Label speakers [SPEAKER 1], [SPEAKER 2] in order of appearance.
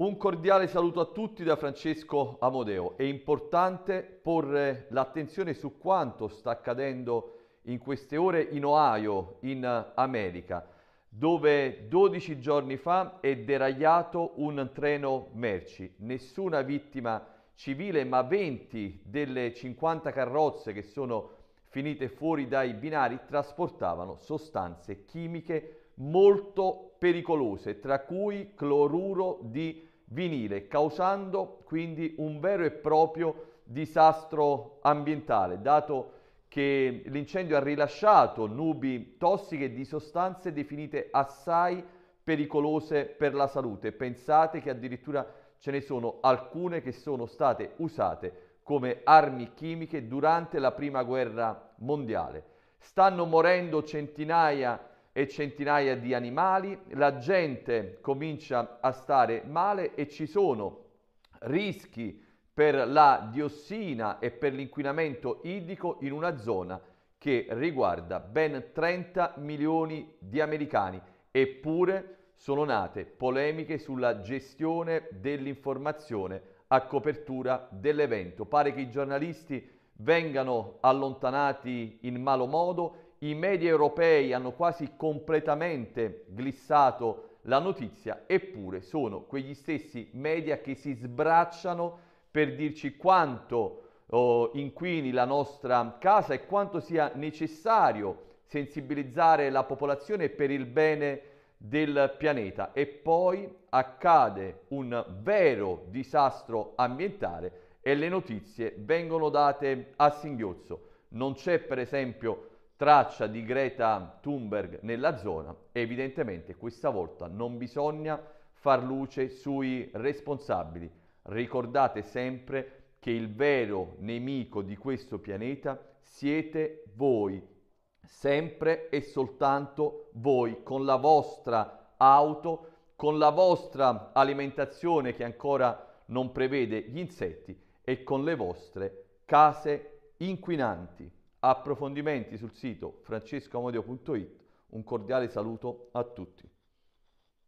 [SPEAKER 1] Un cordiale saluto a tutti da Francesco Amodeo. È importante porre l'attenzione su quanto sta accadendo in queste ore in Ohio, in America, dove 12 giorni fa è deragliato un treno merci. Nessuna vittima civile, ma 20 delle 50 carrozze che sono finite fuori dai binari trasportavano sostanze chimiche molto pericolose, tra cui cloruro di vinile, causando quindi un vero e proprio disastro ambientale, dato che l'incendio ha rilasciato nubi tossiche di sostanze definite assai pericolose per la salute. Pensate che addirittura ce ne sono alcune che sono state usate come armi chimiche durante la Prima Guerra Mondiale. Stanno morendo centinaia di e centinaia di animali, la gente comincia a stare male e ci sono rischi per la diossina e per l'inquinamento idrico in una zona che riguarda ben 30 milioni di americani, eppure sono nate polemiche sulla gestione dell'informazione a copertura dell'evento. Pare che i giornalisti vengano allontanati in malo modo i media europei hanno quasi completamente glissato la notizia, eppure sono quegli stessi media che si sbracciano per dirci quanto oh, inquini la nostra casa e quanto sia necessario sensibilizzare la popolazione per il bene del pianeta e poi accade un vero disastro ambientale e le notizie vengono date a singhiozzo. Non c'è per esempio traccia di Greta Thunberg nella zona evidentemente questa volta non bisogna far luce sui responsabili. Ricordate sempre che il vero nemico di questo pianeta siete voi, sempre e soltanto voi, con la vostra auto, con la vostra alimentazione che ancora non prevede gli insetti e con le vostre case inquinanti. Approfondimenti sul sito francescoamodio.it. Un cordiale saluto a tutti.